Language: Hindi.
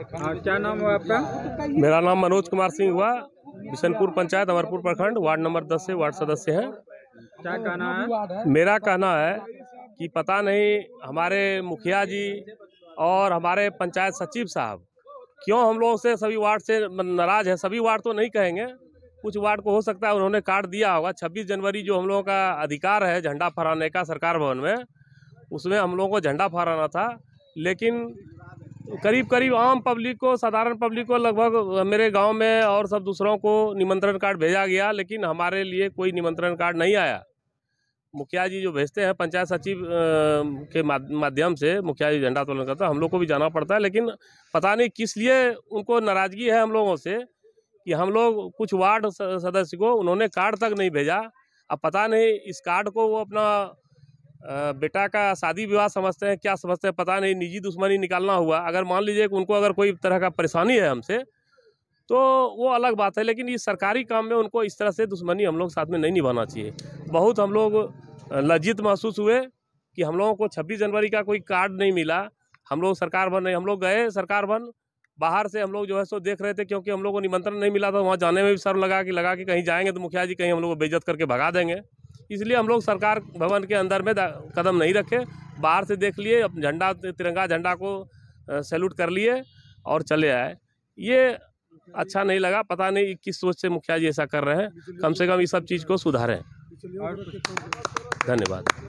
हाँ, क्या नाम हुआ आपका मेरा नाम मनोज कुमार सिंह हुआ बिशनपुर पंचायत अमरपुर प्रखंड वार्ड नंबर दस से वार्ड सदस्य हैं क्या कहना है मेरा कहना है कि पता नहीं हमारे मुखिया जी और हमारे पंचायत सचिव साहब क्यों हम लोगों से सभी वार्ड से नाराज़ है सभी वार्ड तो नहीं कहेंगे कुछ वार्ड को हो सकता है उन्होंने कार्ड दिया होगा 26 जनवरी जो हम लोगों का अधिकार है झंडा फहराने का सरकार भवन में उसमें हम लोगों को झंडा फहराना था लेकिन करीब करीब आम पब्लिक को साधारण पब्लिक को लगभग मेरे गांव में और सब दूसरों को निमंत्रण कार्ड भेजा गया लेकिन हमारे लिए कोई निमंत्रण कार्ड नहीं आया मुखिया जी जो भेजते हैं पंचायत सचिव के माध्यम से मुखिया जी झंडा तोलन करता हम लोग को भी जाना पड़ता है लेकिन पता नहीं किस लिए उनको नाराज़गी है हम लोगों से कि हम लोग कुछ वार्ड सदस्य को उन्होंने कार्ड तक नहीं भेजा अब पता नहीं इस कार्ड को वो अपना बेटा का शादी विवाह समझते हैं क्या समझते हैं पता नहीं निजी दुश्मनी निकालना हुआ अगर मान लीजिए कि उनको अगर कोई तरह का परेशानी है हमसे तो वो अलग बात है लेकिन इस सरकारी काम में उनको इस तरह से दुश्मनी हम लोग साथ में नहीं निभाना चाहिए बहुत हम लोग लज्जित महसूस हुए कि हम लोगों को छब्बीस जनवरी का कोई कार्ड नहीं मिला हम लोग सरकार भवन नहीं हम लोग गए सरकार भवन बाहर से हम लोग जो है सो देख रहे थे क्योंकि हम लोग को निमंत्रण नहीं मिला था वहाँ जाने में भी सर लगा कि लगा कि कहीं जाएंगे तो मुखिया जी कहीं हम लोग को बेजत करके भगा देंगे इसलिए हम लोग सरकार भवन के अंदर में कदम नहीं रखे बाहर से देख लिए झंडा तिरंगा झंडा को सैल्यूट कर लिए और चले आए ये अच्छा नहीं लगा पता नहीं किस सोच से मुखिया जी ऐसा कर रहे हैं कम से कम इस सब चीज़ को सुधारें धन्यवाद